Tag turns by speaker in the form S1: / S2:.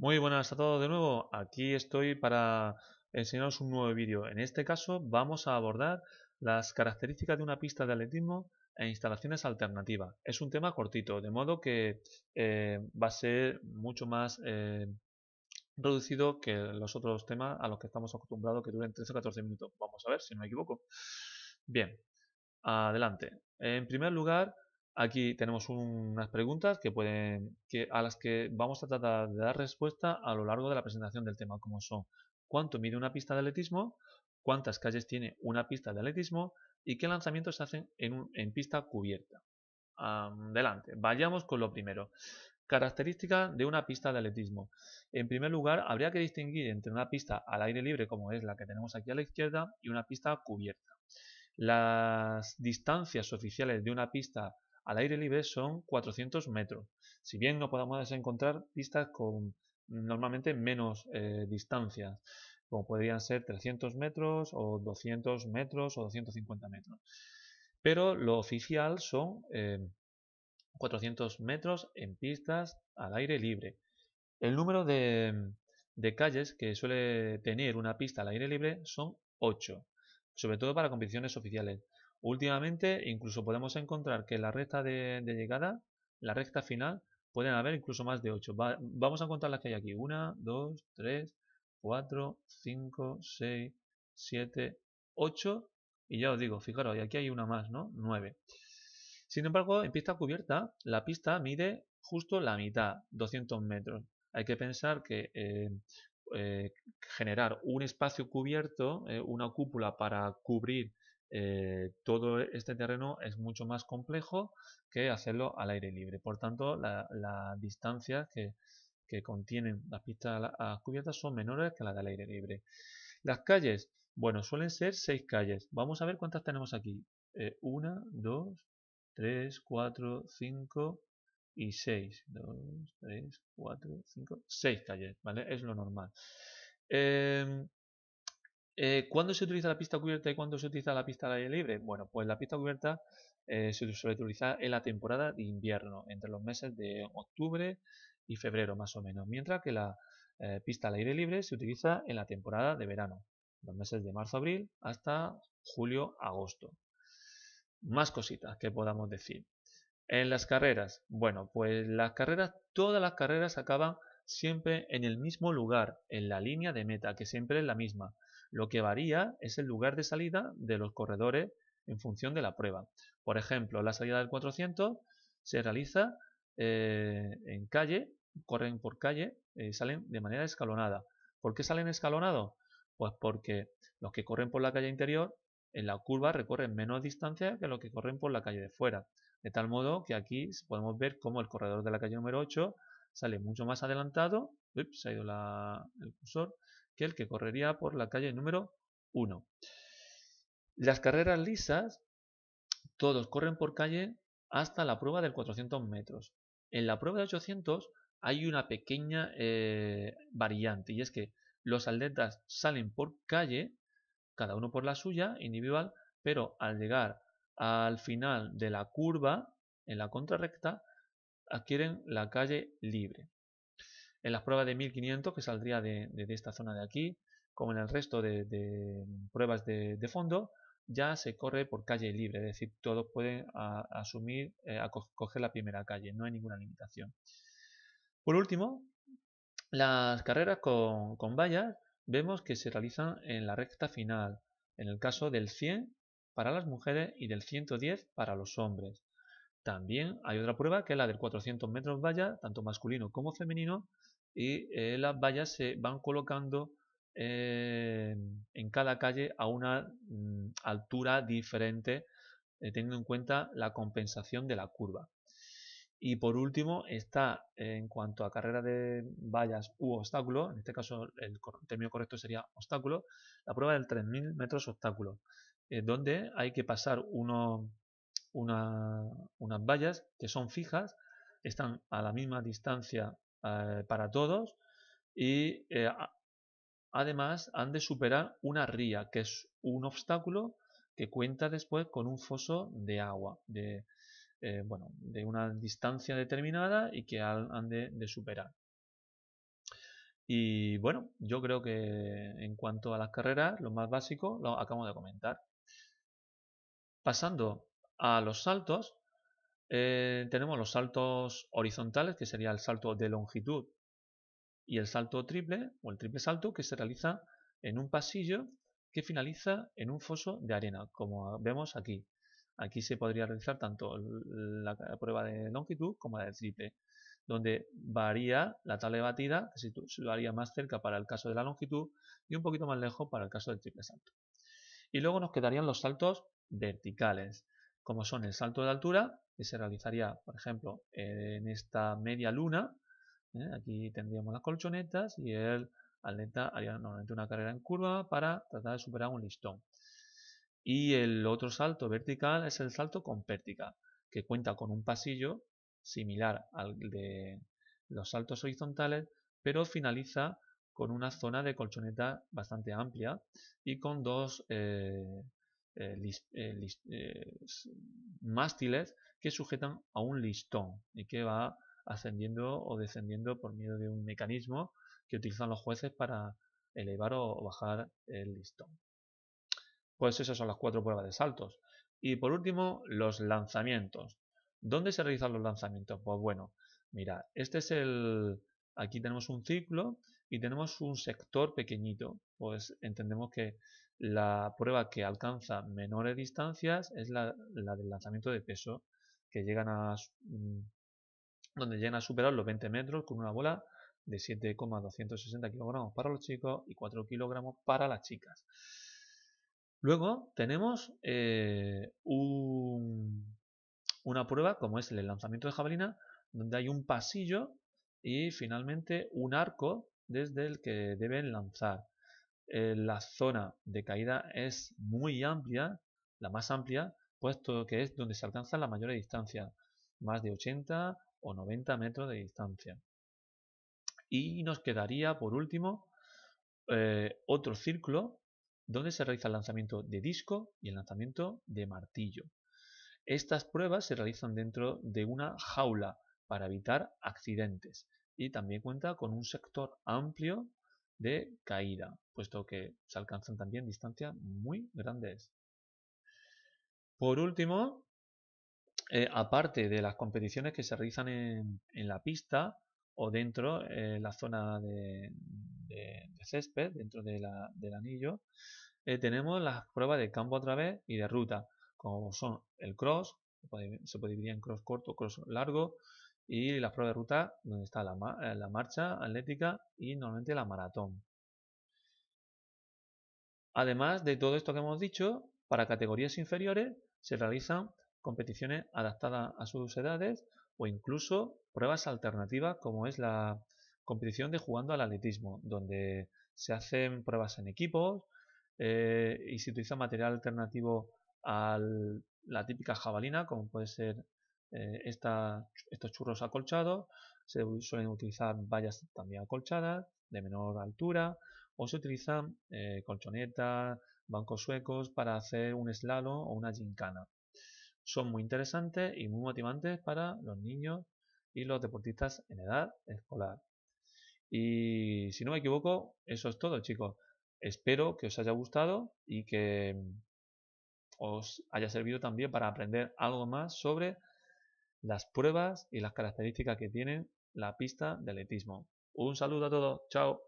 S1: Muy buenas a todos de nuevo, aquí estoy para enseñaros un nuevo vídeo. En este caso vamos a abordar las características de una pista de atletismo e instalaciones alternativas. Es un tema cortito, de modo que eh, va a ser mucho más eh, reducido que los otros temas a los que estamos acostumbrados que duren 13 o 14 minutos. Vamos a ver si no me equivoco. Bien, adelante. En primer lugar, Aquí tenemos unas preguntas que a las que vamos a tratar de dar respuesta a lo largo de la presentación del tema, como son cuánto mide una pista de atletismo, cuántas calles tiene una pista de atletismo y qué lanzamientos se hacen en, en pista cubierta. Adelante, vayamos con lo primero. Características de una pista de atletismo. En primer lugar, habría que distinguir entre una pista al aire libre, como es la que tenemos aquí a la izquierda, y una pista cubierta. Las distancias oficiales de una pista al aire libre son 400 metros. Si bien no podemos encontrar pistas con normalmente menos eh, distancia, distancias, como podrían ser 300 metros o 200 metros o 250 metros. Pero lo oficial son 400 eh, metros en pistas al aire libre. El número de, de calles que suele tener una pista al aire libre son 8, sobre todo para competiciones oficiales. Últimamente incluso podemos encontrar que la recta de, llegada, la recta final, pueden haber incluso más de 8. vamos a contar las que hay aquí. 1, 2, 3, 4, 5, 6, 7, 8. Y ya os digo, fijaros, y aquí hay una más, ¿no? 9. Sin embargo, en pista cubierta, la pista mide justo la mitad, 200 metros. Hay que pensar que eh, eh, generar un espacio cubierto, eh, una cúpula para cubrir eh, todo este terreno es mucho más complejo que hacerlo al aire libre. Por tanto, las la distancia que, contienen las pistas a cubiertas son menores que las del aire libre. Las calles, bueno, suelen ser seis calles. Vamos a ver cuántas tenemos aquí. Eh, una, dos, tres, cuatro, cinco y seis. Dos, tres, cuatro, cinco, seis calles, ¿vale? Es lo normal. Em, eh, ¿Cuándo se utiliza la pista cubierta y cuándo se utiliza la pista al aire libre? Bueno, pues la pista cubierta eh, se suele utilizar en la temporada de invierno, entre los meses de octubre y febrero más o menos, mientras que la eh, pista al aire libre se utiliza en la temporada de verano, los meses de marzo-abril hasta julio-agosto. Más cositas que podamos decir. En las carreras, bueno, pues las carreras, todas las carreras acaban siempre en el mismo lugar, en la línea de meta, que siempre es la misma. Lo que varía es el lugar de salida de los corredores en función de la prueba. Por ejemplo, la salida del 400 se realiza eh, en calle, corren por calle y eh, salen de manera escalonada. ¿Por qué salen escalonados? Pues porque los que corren por la calle interior en la curva recorren menos distancia que los que corren por la calle de fuera. De tal modo que aquí podemos ver cómo el corredor de la calle número 8 sale mucho más adelantado. Ups, se ha ido el cursor que el que correría por la calle número 1. Las carreras lisas, todos corren por calle hasta la prueba del 400 metros. En la prueba de 800 hay una pequeña eh, variante y es que los atletas salen por calle, cada uno por la suya, individual, pero al llegar al final de la curva, en la contrarrecta, adquieren la calle libre. En las pruebas de 1500, que saldría de, esta zona de aquí, como en el resto de, pruebas de, fondo, ya se corre por calle libre, es decir, todos pueden asumir, eh, a coger la primera calle, no hay ninguna limitación. Por último, las carreras con, con vallas vemos que se realizan en la recta final, en el caso del 100 para las mujeres y del 110 para los hombres. También hay otra prueba que es la del 400 metros valla, tanto masculino como femenino, y eh, las vallas se van colocando em, en cada calle a una mm, altura diferente, eh, teniendo en cuenta la compensación de la curva. Y por último está en cuanto a carrera de vallas u obstáculo, en este caso el término correcto sería obstáculo, la prueba del 3.000 metros obstáculo, eh, donde hay que pasar uno unas vallas que son fijas, están a la misma distancia eh, para todos y eh, además han de superar una ría, que es un obstáculo que cuenta después con un foso de agua, de, eh, bueno, de una distancia determinada y que han de, de superar. Y bueno, yo creo que en cuanto a las carreras, lo más básico lo acabo de comentar. Pasando a los saltos, eh, tenemos los saltos horizontales, que sería el salto de longitud, y el salto triple, o el triple salto, que se realiza en un pasillo que finaliza en un foso de arena, como vemos aquí. Aquí se podría realizar tanto la prueba de longitud como la de triple, donde varía la tabla de batida, que se haría más cerca para el caso de la longitud y un poquito más lejos para el caso del triple salto. Y luego nos quedarían los saltos verticales, como son el salto de altura, que se realizaría, por ejemplo, en esta media luna. ¿eh? Aquí tendríamos las colchonetas y el atleta haría normalmente una carrera en curva para tratar de superar un listón. Y el otro salto vertical es el salto con pértiga, que cuenta con un pasillo similar al de los saltos horizontales, pero finaliza con una zona de colchoneta bastante amplia y con dos eh, eh, eh, eh, mástiles que sujetan a un listón y que va ascendiendo o descendiendo por medio de un mecanismo que utilizan los jueces para elevar o bajar el listón. Pues esas son las cuatro pruebas de saltos. Y por último, los lanzamientos. ¿Dónde se realizan los lanzamientos? Pues bueno, mira, este es el, Aquí tenemos un ciclo y tenemos un sector pequeñito. Pues entendemos que la prueba que alcanza menores distancias es la, del lanzamiento de peso, que llegan a mm, donde llegan a superar los 20 metros con una bola de 7,260 kilogramos para los chicos y 4 kilogramos para las chicas. Luego tenemos eh, una prueba como es el lanzamiento de jabalina, donde hay un pasillo y finalmente un arco desde el que deben lanzar. Eh, la zona de caída es muy amplia, la más amplia, puesto que es donde se alcanza la mayor distancia, más de 80 o 90 metros de distancia. Y nos quedaría por último eh, otro círculo donde se realiza el lanzamiento de disco y el lanzamiento de martillo. Estas pruebas se realizan dentro de una jaula para evitar accidentes y también cuenta con un sector amplio de caída, puesto que se alcanzan también distancias muy grandes. Por último, eh, aparte de las competiciones que se realizan en, la pista o dentro de eh, la zona de, césped, dentro del anillo, eh, tenemos las pruebas de campo a través y de ruta, como son el cross, se puede, dividir en cross corto, cross largo, y las pruebas de ruta donde está eh, la, marcha atlética y normalmente la maratón. Además de todo esto que hemos dicho, para categorías inferiores se realizan competiciones adaptadas a sus edades o incluso pruebas alternativas como es la competición de jugando al atletismo, donde se hacen pruebas en equipos eh, y se utiliza material alternativo a la típica jabalina, como puede ser eh, estos churros acolchados. Se suelen utilizar vallas también acolchadas, de menor altura, o se utilizan eh, colchonetas, bancos suecos para hacer un slalom o una gincana. Son muy interesantes y muy motivantes para los niños y los deportistas en edad escolar. Y si no me equivoco, eso es todo, chicos. Espero que os haya gustado y que mm, os haya servido también para aprender algo más sobre las pruebas y las características que tiene la pista de atletismo. Un saludo a todos, chao.